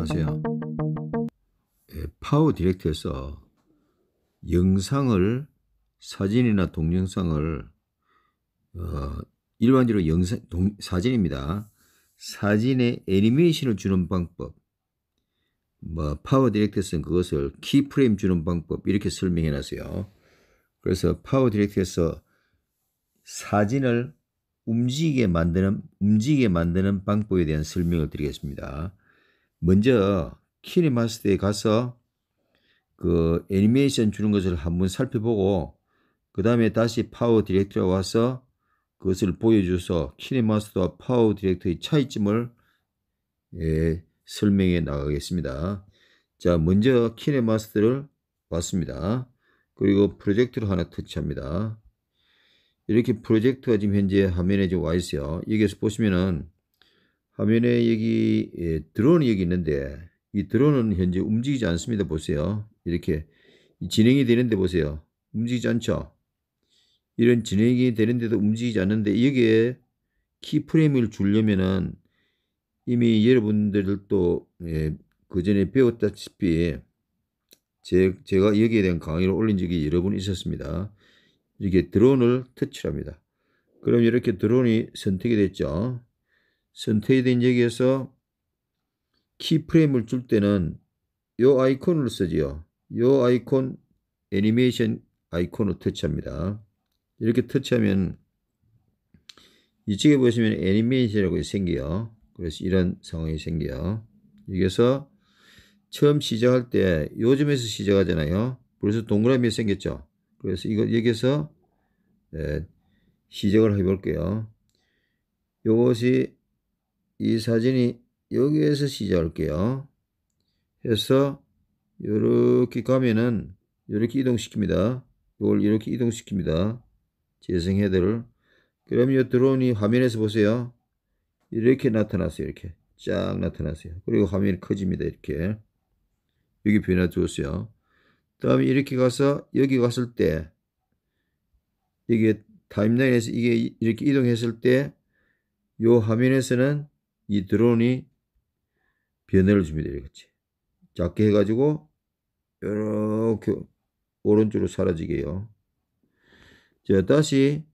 안녕하세요. 예, 파워 디렉트에서 영상을 사진이나 동영상을 어, 일반적으로 영상 동, 사진입니다. 사진에 애니메이션을 주는 방법. 뭐 파워 디렉트에서는 그것을 키프레임 주는 방법 이렇게 설명해 놨어요. 그래서 파워 디렉트에서 사진을 움직이게 만드는 움직이게 만드는 방법에 대한 설명을 드리겠습니다. 먼저 키리마스터에 가서 그 애니메이션 주는 것을 한번 살펴보고 그 다음에 다시 파워 디렉터에 와서 그것을 보여줘서 키네마스터와 파워 디렉터의 차이점을 예, 설명해 나가겠습니다. 자, 먼저 키네마스터를 왔습니다. 그리고 프로젝트를 하나 터치합니다. 이렇게 프로젝트가 지금 현재 화면에 와 있어요. 여기에서 보시면은 화면에 여기 예, 드론이 여기 있는데 이 드론은 현재 움직이지 않습니다. 보세요. 이렇게 진행이 되는데 보세요. 움직이지 않죠? 이런 진행이 되는데도 움직이지 않는데 여기에 키프레임을 주려면은 이미 여러분들도 예, 그전에 배웠다시피 제, 제가 여기에 대한 강의를 올린 적이 여러 번 있었습니다. 이렇게 드론을 터치합니다. 그럼 이렇게 드론이 선택이 됐죠. 선택된 여기에서 키프레임을 줄 때는 요 아이콘을 쓰지요. 요 아이콘 애니메이션 아이콘을 터치합니다. 이렇게 터치하면 이쪽에 보시면 애니메이션이라고 생겨요. 그래서 이런 상황이 생겨요. 여기서 처음 시작할 때 요즘에서 시작하잖아요. 그래서 동그라미 생겼죠. 그래서 이거 여기서 네, 시작을 해볼게요. 이것이 이 사진이 여기에서 시작할게요. 해서 이렇게 가면은 이렇게 이동시킵니다. 이걸 이렇게 이동시킵니다. 재생 헤드를. 그럼 러이 드론이 화면에서 보세요. 이렇게 나타났어요. 이렇게 쫙 나타났어요. 그리고 화면이 커집니다. 이렇게 여기 변화 주었어요. 다음에 이렇게 가서 여기 갔을 때 이게 타임라인에서 이게 이렇게 이동했을 때이 화면에서는 이 드론이 변화를 줍니다. 이렇게. 작게 해가지고, 이렇게 오른쪽으로 사라지게요. 자, 다시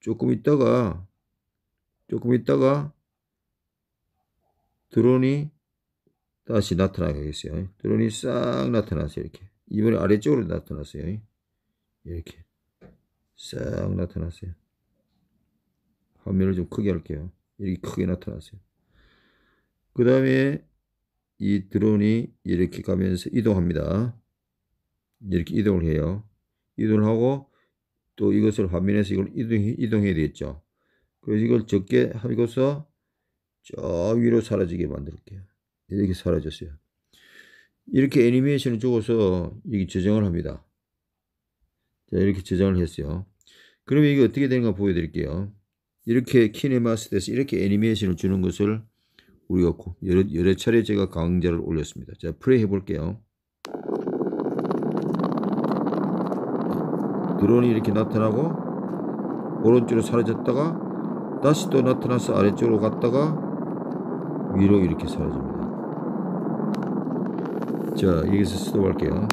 조금 있다가, 조금 있다가 드론이 다시 나타나겠어요. 드론이 싹 나타났어요. 이렇게. 이번에 아래쪽으로 나타났어요. 이렇게. 싹 나타났어요. 화면을 좀 크게 할게요. 이렇게 크게 나타났어요. 그 다음에 이 드론이 이렇게 가면서 이동합니다. 이렇게 이동을 해요. 이동을 하고 또 이것을 화면에서 이걸 이동, 이동해야 되겠죠. 그래서 이걸 적게 하고서 저 위로 사라지게 만들게요. 이렇게 사라졌어요. 이렇게 애니메이션을 주고서 여기 저장을 합니다. 자, 이렇게 저장을 했어요. 그러면 이게 어떻게 되는가 보여드릴게요. 이렇게 키네마스에서 이렇게 애니메이션을 주는 것을 우리가 여러, 여러 차례 제가 강좌를 올렸습니다. 자, 플레이 해볼게요. 드론이 이렇게 나타나고 오른쪽으로 사라졌다가 다시 또 나타나서 아래쪽으로 갔다가 위로 이렇게 사라집니다. 자, 여기서 스톱할게요.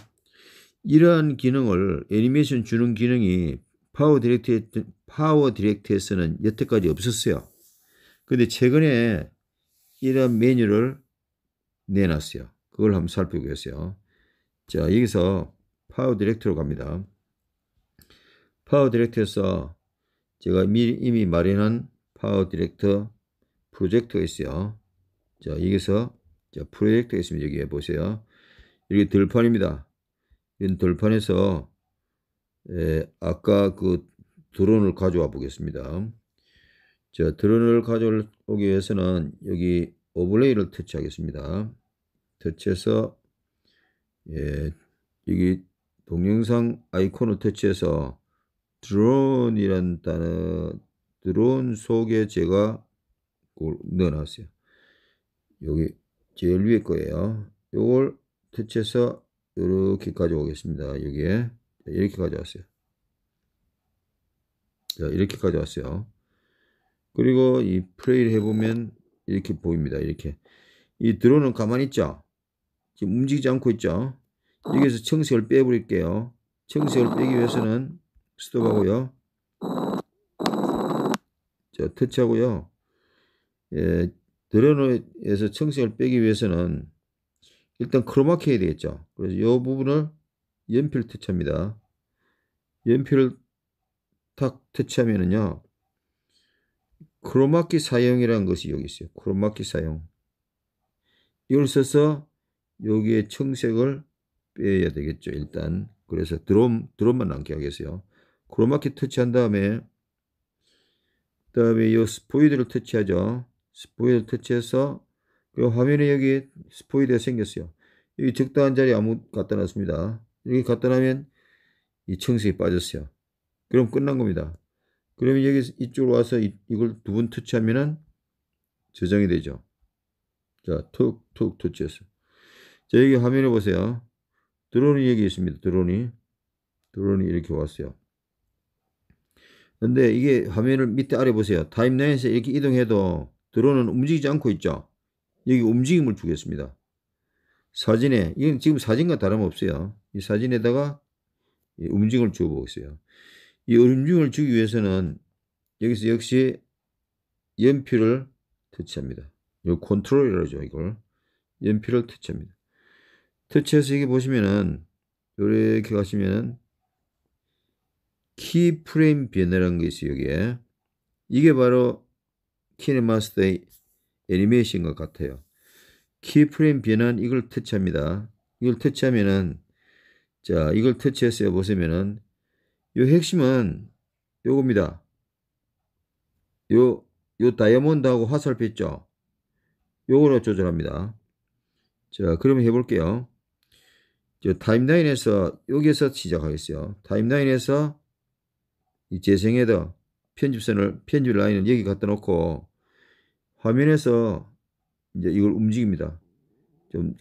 이러한 기능을 애니메이션 주는 기능이 파워 디렉트 파워 디렉트에서는 여태까지 없었어요. 근데 최근에 이런 메뉴를 내놨어요. 그걸 한번 살펴보겠어요. 자, 여기서 파워 디렉트로 갑니다. 파워 디렉트에서 제가 이미 마련한 파워 디렉터 프로젝트가 있어요. 자, 여기서 자, 프로젝트가 있으면 여기에 보세요. 여기 들판입니다. 이 들판에서 에, 예, 아까 그 드론을 가져와 보겠습니다. 자, 드론을 가져오기 위해서는 여기 오블레이를 터치하겠습니다. 터치해서 예, 여기 동영상 아이콘을 터치해서 드론이란 단어 드론 속에 제가 넣어놨어요. 여기 제일 위에 거예요. 이걸 터치해서 이렇게 가져오겠습니다. 여기에 네, 이렇게가져 왔어요. 자, 네, 이렇게가져 왔어요. 그리고 이 플레이를 해보면 이렇게 보입니다. 이렇게. 이 드론은 가만히 있죠? 지금 움직이지 않고 있죠? 여기에서 청색을 빼버릴게요. 청색을 빼기 위해서는 스톱하고요. 자, 터치하고요. 예, 드론에서 청색을 빼기 위해서는 일단 크로마키 해야 되겠죠. 그래서 이 부분을 연필 퇴치합니다. 연필을 탁 퇴치하면은요. 크로마키 사용이라는 것이 여기 있어요. 크로마키 사용. 이걸 써서 여기에 청색을 빼야 되겠죠. 일단 그래서 드럼 드럼만 남게 하겠어요. 크로마키 터치한 다음에 그다음에 이 스포이드를 터치하죠. 스포이드를 터치해서 그 화면에 여기 스포이드가 생겼어요. 여기 적당한 자리 아무 갖다 놨습니다. 이렇게 갖다 놓으면 이 청색이 빠졌어요. 그럼 끝난 겁니다. 그러면 여기 이쪽으로 와서 이, 걸두 번 터치하면은 저장이 되죠. 자, 툭, 툭 터치했어. 요 자, 여기 화면을 보세요. 드론이 여기 있습니다. 드론이. 드론이 이렇게 왔어요. 근데 이게 화면을 밑에 아래 보세요. 타임라인에서 이렇게 이동해도 드론은 움직이지 않고 있죠. 여기 움직임을 주겠습니다. 사진에, 이건 지금 사진과 다름없어요. 이 사진에다가 움직임을 주어보겠어요. 이 움직임을 주기 위해서는 여기서 역시 연필을 터치합니다. 요 컨트롤이라죠, 이걸. 연필을 터치합니다. 터치해서 여기 보시면은, 요렇게 가시면은, 키프레임 변화라는 게 있어요, 여기에. 이게 바로 키네마스터의 애니메이션인 것 같아요. 키프레임 변화는 이걸 터치합니다. 이걸 터치하면은 자, 이걸 터치했어요 보시면은 요 핵심은 요겁니다. 요, 요 다이아몬드하고 화살표 있죠? 요거로 조절합니다. 자, 그러면 해볼게요. 저 타임라인에서, 여기에서 시작하겠어요. 타임라인에서 이 재생에다 편집선을, 편집 라인을 여기 갖다 놓고 화면에서 이제 이걸 움직입니다. 좀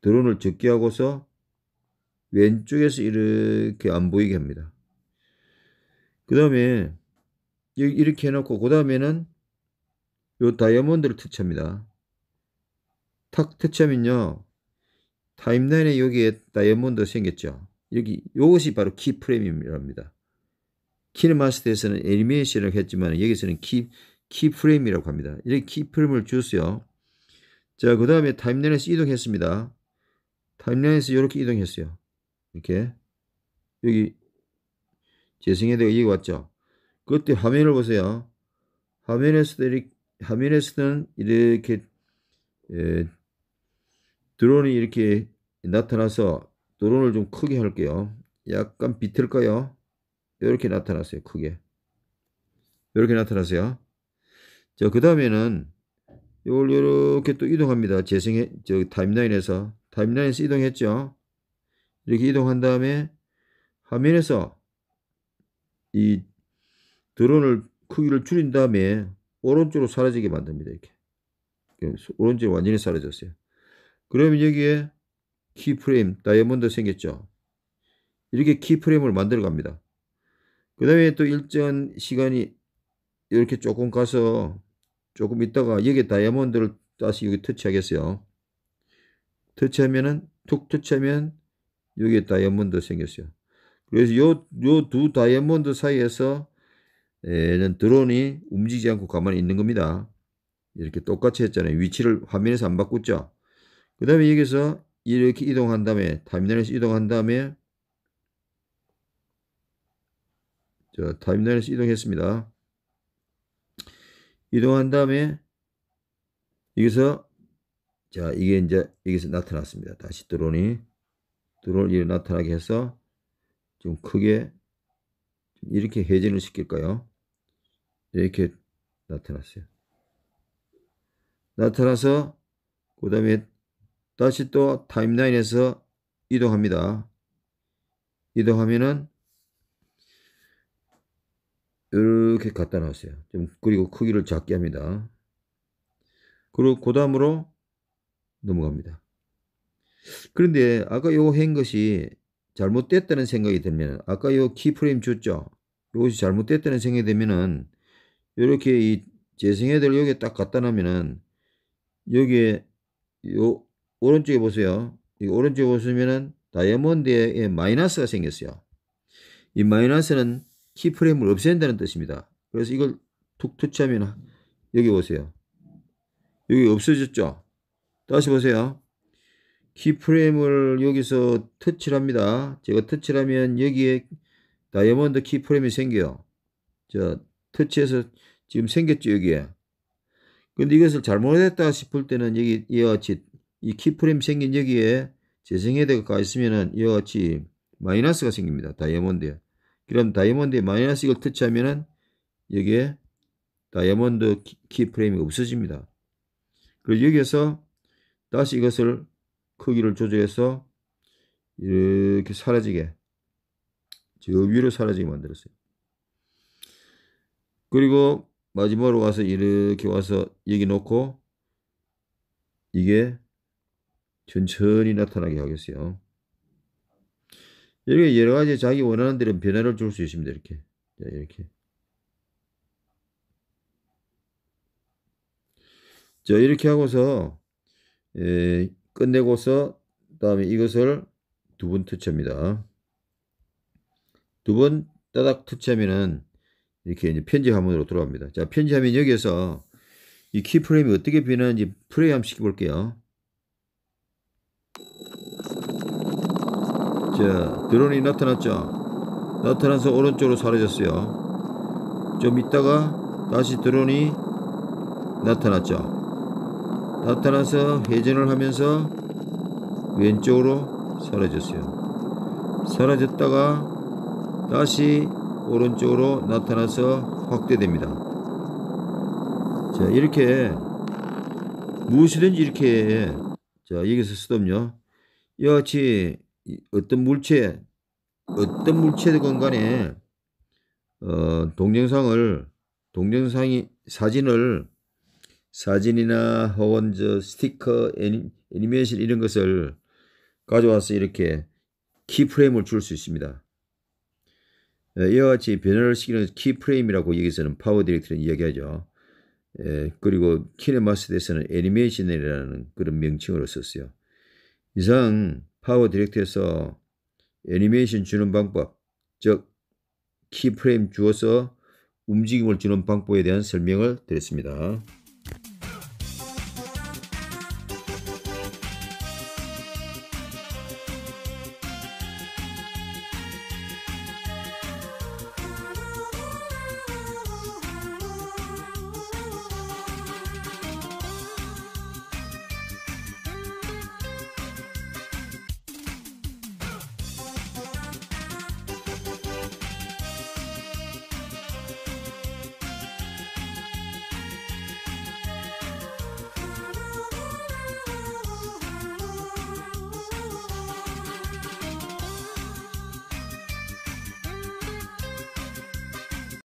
드론을 적게 하고서 왼쪽에서 이렇게 안 보이게 합니다. 그 다음에 이렇게 해놓고 그 다음에는 요 다이아몬드를 터치합니다. 탁 터치하면요. 타임라인에 여기에 다이아몬드가 생겼죠. 여기 이것이 바로 키프레임이랍니다. 키네마스터에서는 애니메이션을 했지만 여기서는 키, 키프레임이라고 합니다. 이렇게 키프레임을 주세요 자, 그 다음에 타임라인에서 이동했습니다. 타임라인에서 이렇게 이동했어요. 이렇게 여기 재생해되고 이기 왔죠. 그때 화면을 보세요. 화면에서도 이렇게, 화면에서는 이렇게 에, 드론이 이렇게 나타나서 드론을 좀 크게 할게요. 약간 비틀까요? 이렇게 나타났어요. 크게. 이렇게 나타났어요 자, 그 다음에는 이걸 이렇게 또 이동합니다. 재생해, 저 타임라인에서. 타임라인에서 이동했죠. 이렇게 이동한 다음에 화면에서 이 드론을 크기를 줄인 다음에 오른쪽으로 사라지게 만듭니다. 이렇게. 오른쪽이 완전히 사라졌어요. 그러면 여기에 키프레임, 다이아몬드 생겼죠. 이렇게 키프레임을 만들어 갑니다. 그 다음에 또일전 시간이 이렇게 조금 가서 조금 있다가 여기에 다이아몬드를 다시 여기 터치하겠어요. 터치하면은 툭 터치하면 여기에 다이아몬드 생겼어요. 그래서 요, 요 두 다이아몬드 사이에서 에는 드론이 움직이지 않고 가만히 있는 겁니다. 이렇게 똑같이 했잖아요. 위치를 화면에서 안 바꿨죠. 그 다음에 여기서 이렇게 이동한 다음에 타이밍라인에서 이동한 다음에 저 타이밍라인에서 이동했습니다. 이동한 다음에 여기서 자 이게 이제 여기서 나타났습니다. 다시 드론이 들어올 일이 나타나게 해서 좀 크게 이렇게 회전을 시킬까요? 이렇게 나타났어요. 나타나서 그 다음에 다시 또 타임라인에서 이동합니다. 이동하면은 이렇게 갖다 놨어요. 좀 그리고 크기를 작게 합니다. 그리고 그 다음으로 넘어갑니다. 그런데 아까 요한 것이 잘못됐다는 생각이 들면 아까 요 키프레임 줬죠. 요것이 잘못됐다는 생각이 되면은 이렇게 이 재생해야 될 여기에 딱 갖다 놓으면은 여기에 요 오른쪽에 보세요. 이 오른쪽에 보시면은 다이아몬드에 마이너스가 생겼어요. 이 마이너스는 키프레임을 없앤다는 뜻입니다. 그래서 이걸 툭 터치하면 여기 보세요. 여기 없어졌죠? 다시 보세요. 키프레임을 여기서 터치를 합니다. 제가 터치를 하면 여기에 다이아몬드 키프레임이 생겨요. 자, 터치해서 지금 생겼죠, 여기에. 근데 이것을 잘못했다 싶을 때는 여기 이와 같이 이 키프레임 생긴 여기에 재생헤드가 있으면은 이와 같이 마이너스가 생깁니다. 다이아몬드에. 그럼 다이아몬드에 마이너스 이걸 터치하면은 여기에 다이아몬드 키프레임이 없어집니다. 그리고 여기에서 다시 이것을 크기를 조절해서 이렇게 사라지게 저 위로 사라지게 만들었어요. 그리고 마지막으로 와서 이렇게 와서 여기 놓고 이게 천천히 나타나게 하겠어요. 이렇게 여러 가지 자기 원하는 대로 변화를 줄 수 있습니다. 이렇게. 이렇게. 자, 이렇게 하고서, 에, 끝내고서 다음에 이것을 두 번 터치합니다. 두 번 따닥 터치이면은 이렇게 이제 편지 화면으로 들어갑니다. 자, 편지 화면 여기에서 이 키프레임이 어떻게 변하는지 프레임 한번 시켜볼게요. 자, 드론이 나타났죠? 나타나서 오른쪽으로 사라졌어요. 좀 있다가 다시 드론이 나타났죠? 나타나서 회전을 하면서 왼쪽으로 사라졌어요. 사라졌다가 다시 오른쪽으로 나타나서 확대됩니다. 자, 이렇게 무엇이든지 이렇게 자, 여기서 스톱요. 여하치 어떤 물체, 어떤 물체건 간에 어, 동영상을 동영상이 사진을 사진이나 혹은 저 스티커, 애니, 애니메이션 이런 것을 가져와서 이렇게 키프레임을 줄 수 있습니다. 예, 이와 같이 변화를 시키는 키프레임이라고 여기서는 파워 디렉터는 이야기하죠. 예, 그리고 키네마스에서는 애니메이션이라는 그런 명칭으로 썼어요. 이상 파워 디렉터에서 애니메이션 주는 방법, 즉 키프레임 주어서 움직임을 주는 방법에 대한 설명을 드렸습니다.